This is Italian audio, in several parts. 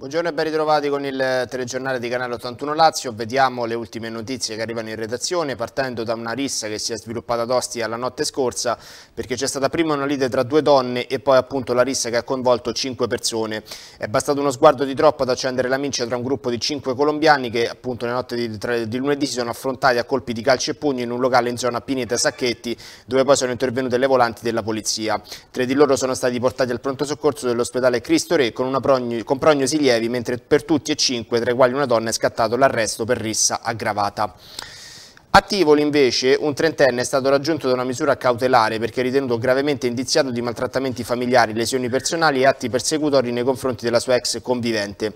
Buongiorno e ben ritrovati con il eh, telegiornale di Canale 81 Lazio. Vediamo le ultime notizie che arrivano in redazione partendo da una rissa che si è sviluppata ad Ostia la notte scorsa perché c'è stata prima una lite tra due donne e poi appunto la rissa che ha coinvolto cinque persone. È bastato uno sguardo di troppo ad accendere la mincia tra un gruppo di cinque colombiani che appunto nella notte di, tra, di lunedì si sono affrontati a colpi di calci e pugni in un locale in zona Pineta Sacchetti dove poi sono intervenute le volanti della polizia. Tre di loro sono stati portati al pronto soccorso dell'ospedale Cristo Re con, una progno, con prognosi lieve rilievi, mentre per tutti e cinque, tra i quali una donna, è scattato l'arresto per rissa aggravata. A Tivoli invece un trentenne è stato raggiunto da una misura cautelare perché ritenuto gravemente indiziato di maltrattamenti familiari, lesioni personali e atti persecutori nei confronti della sua ex convivente.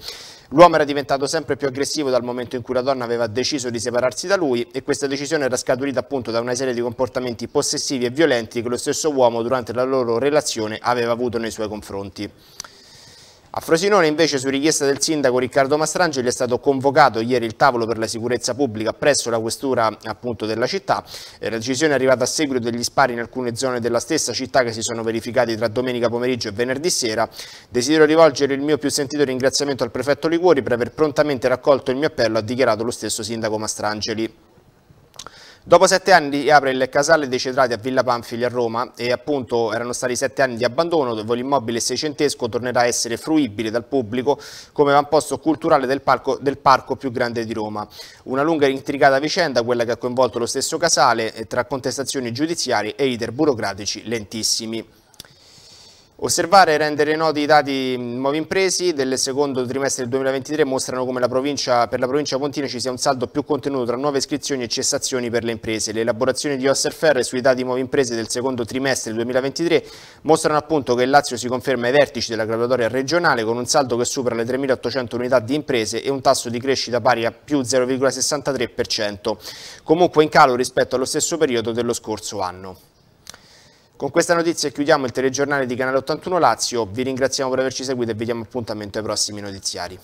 L'uomo era diventato sempre più aggressivo dal momento in cui la donna aveva deciso di separarsi da lui e questa decisione era scaturita appunto da una serie di comportamenti possessivi e violenti che lo stesso uomo durante la loro relazione aveva avuto nei suoi confronti. A Frosinone invece su richiesta del sindaco Riccardo Mastrangeli è stato convocato ieri il tavolo per la sicurezza pubblica presso la questura appunto, della città. Eh, la decisione è arrivata a seguito degli spari in alcune zone della stessa città che si sono verificati tra domenica pomeriggio e venerdì sera. Desidero rivolgere il mio più sentito ringraziamento al prefetto Liguori per aver prontamente raccolto il mio appello, ha dichiarato lo stesso sindaco Mastrangeli. Dopo sette anni apre il Casale dei Cetrati a Villa Panfili a Roma e appunto erano stati sette anni di abbandono dove l'immobile seicentesco tornerà a essere fruibile dal pubblico come avamposto culturale del parco, del parco più grande di Roma. Una lunga e intricata vicenda quella che ha coinvolto lo stesso Casale eh, tra contestazioni giudiziarie e iter burocratici lentissimi. Osservare e rendere noti i dati mm, nuovi impresi del secondo trimestre del 2023 mostrano come la provincia, per la provincia Pontina ci sia un saldo più contenuto tra nuove iscrizioni e cessazioni per le imprese. Le elaborazioni di Osserfer sui dati nuove imprese del secondo trimestre del 2023 mostrano appunto che il Lazio si conferma ai vertici della graduatoria regionale con un saldo che supera le 3.800 unità di imprese e un tasso di crescita pari a più 0,63%, comunque in calo rispetto allo stesso periodo dello scorso anno. Con questa notizia chiudiamo il telegiornale di Canale 81 Lazio, vi ringraziamo per averci seguito e vi diamo appuntamento ai prossimi notiziari.